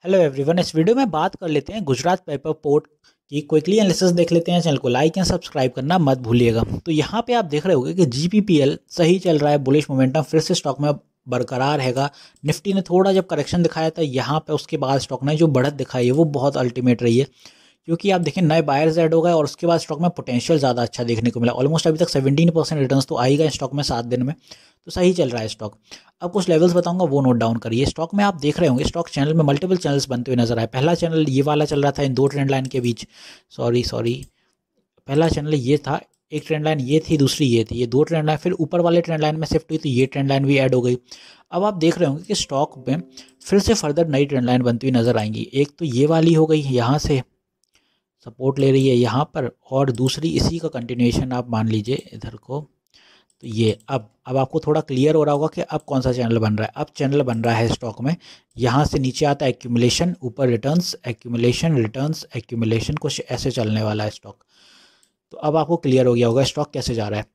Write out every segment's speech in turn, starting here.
hello everyone इस video में बात कर लेते हैं गुजरात पेपर पोर्ट की क्विकली एनालिसिस देख लेते हैं चैनल को लाइक या सब्सक्राइब करना मत भूलिएगा तो यहाँ पे आप देख रहे होंगे कि जीपीपीएल सही चल रहा है बुलिश मोमेंटम फिर से स्टॉक में बरकरार हैगा निफ्टी ने थोड़ा जब करेक्शन दिखाया था यहाँ पे उसके बाद स्टॉक ने जो बढ़त दिखाई है वो बहुत अल्टीमेट रही है क्योंकि आप देखें नए बायर्स एड हो गए और उसके बाद स्टॉक में पोटेंशियल ज़्यादा अच्छा देखने को मिला ऑलमोस्ट अभी तक सेवेंटीन परसेंट रिटर्न तो आएगा स्टॉक में सात दिन में तो सही चल रहा है स्टॉक अब कुछ लेवल्स बताऊंगा वो नोट डाउन करिए स्टॉक में आप देख रहे होंगे स्टॉक चैनल में मल्टीपल चैनल्स बनते हुए नजर आए पहला चैनल ये वाला चल रहा था इन दो ट्रेंड लाइन के बीच सॉरी सॉरी पहला चैनल ये था एक ट्रेंड लाइन ये थी दूसरी ये थी ये दो ट्रेंड लाइन फिर ऊपर वाले ट्रेंड लाइन में शिफ्ट हुई तो ये ट्रेंड लाइन भी ऐड हो गई अब आप देख रहे होंगे कि स्टॉक में फिर से फर्दर नई ट्रेंड लाइन बनती हुई नजर आएंगी एक तो ये वाली हो गई यहाँ से सपोर्ट ले रही है यहाँ पर और दूसरी इसी का कंटिन्यूशन आप मान लीजिए इधर को तो ये अब अब आपको थोड़ा क्लियर हो रहा होगा कि अब कौन सा चैनल बन रहा है अब चैनल बन रहा है स्टॉक में यहाँ से नीचे आता है एक्यूमुलेशन ऊपर रिटर्न्स एक्यूमुलेशन रिटर्न्स एक्यूमुलेशन कुछ ऐसे चलने वाला है स्टॉक तो अब आपको क्लियर हो गया होगा स्टॉक कैसे जा रहा है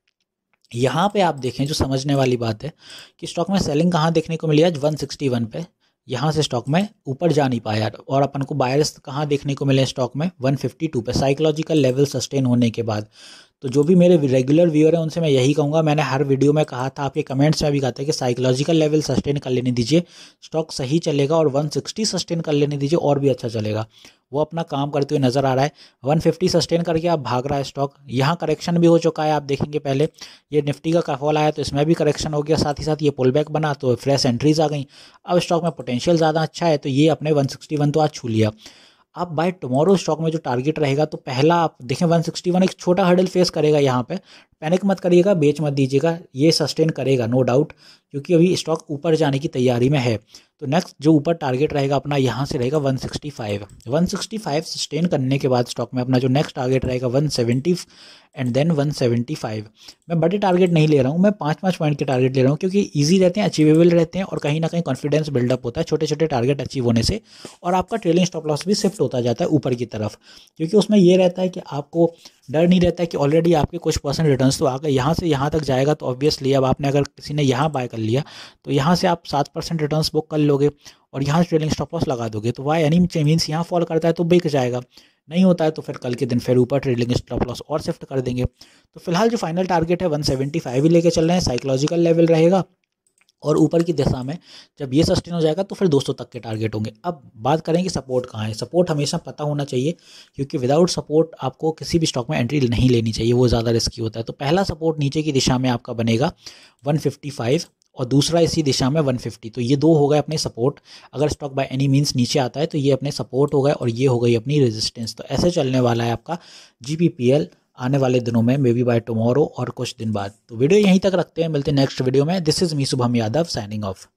यहाँ पे आप देखें जो समझने वाली बात है कि स्टॉक में सेलिंग कहाँ देखने को मिली आज 161 पे यहाँ से स्टॉक में ऊपर जा नहीं पाया और अपन को बायर्स कहाँ देखने को मिले स्टॉक में 152 पे साइकोलॉजिकल लेवल सस्टेन होने के बाद तो जो भी मेरे रेगुलर व्यूअर हैं उनसे मैं यही कहूँगा मैंने हर वीडियो में कहा था आपके कमेंट्स में भी कहा था कि साइकोलॉजिकल लेवल सस्टेन कर लेने दीजिए स्टॉक सही चलेगा और 160 सस्टेन कर लेने दीजिए और भी अच्छा चलेगा वो अपना काम करते हुए नज़र आ रहा है 150 सस्टेन करके आप भाग रहा है स्टॉक यहाँ करेक्शन भी हो चुका है आप देखेंगे पहले ये निफ्टी का कफॉल आया तो इसमें भी करेक्शन हो गया साथ ही साथ ये पुल बैक बना तो फ्रेश एंट्रीज आ गई अब स्टॉक में पोटेंशियल ज़्यादा अच्छा है तो ये अपने वन तो आज छू लिया आप बाय टमोरो स्टॉक में जो टारगेट रहेगा तो पहला आप देखें वन सिक्सटी वन एक छोटा हर्डल फेस करेगा यहाँ पे पैनिक मत करिएगा बेच मत दीजिएगा ये सस्टेन करेगा नो डाउट क्योंकि अभी स्टॉक ऊपर जाने की तैयारी में है तो नेक्स्ट जो ऊपर टारगेट रहेगा अपना यहाँ से रहेगा 165 165 सस्टेन करने के बाद स्टॉक में अपना जो नेक्स्ट टारगेट रहेगा 170 एंड देन 175 मैं बड़े टारगेट नहीं ले रहा हूँ मैं पाँच पाँच पॉइंट के टारगेट ले रहा हूँ क्योंकि ईजी रहते हैं अचीवेबल रहते हैं और कहीं ना कहीं कॉन्फिडेंस बिल्डअप होता है छोटे छोटे टारगेट अचीव होने से और आपका ट्रेलिंग स्टॉप लॉस भी शिफ्ट होता जाता है ऊपर की तरफ क्योंकि उसमें यह रहता है कि आपको डर नहीं रहता है कि ऑलरेडी आपके कुछ परसेंट रिटर्न तो आकर यहाँ से यहाँ तक जाएगा तो ऑब्वियसली अब आपने अगर किसी ने यहाँ बाय कर लिया तो यहाँ से आप सात परसेंट रिटर्न बुक कर लो लोगे और यहाँ ट्रेलिंग स्टॉप लॉस लगा दोगे तो वाई एनी मीन्स यहाँ फॉल करता है तो बिक जाएगा नहीं होता है तो फिर कल के दिन फिर ऊपर ट्रेडिंग स्टॉप लॉस और शिफ्ट कर देंगे तो फिलहाल जो फाइनल टारगेट है 175 ही लेके चल रहे हैं साइकोलॉजिकल लेवल रहेगा और ऊपर की दिशा में जब ये सस्टेन हो जाएगा तो फिर 200 तक के टारगेट होंगे अब बात करें कि सपोर्ट कहाँ है सपोर्ट हमेशा पता होना चाहिए क्योंकि विदाउट सपोर्ट आपको किसी भी स्टॉक में एंट्री नहीं लेनी चाहिए वो ज़्यादा रिस्की होता है तो पहला सपोर्ट नीचे की दिशा में आपका बनेगा 155 और दूसरा इसी दिशा में 150 तो ये दो हो गए अपने सपोर्ट अगर स्टॉक बाय एनी मीन्स नीचे आता है तो ये अपने सपोर्ट हो गए और ये हो गई अपनी रेजिस्टेंस तो ऐसे चलने वाला है आपका जी आने वाले दिनों में मे बी बाय टुमारो और कुछ दिन बाद तो वीडियो यहीं तक रखते हैं मिलते हैं नेक्स्ट वीडियो में this is me Shubham Yadav signing of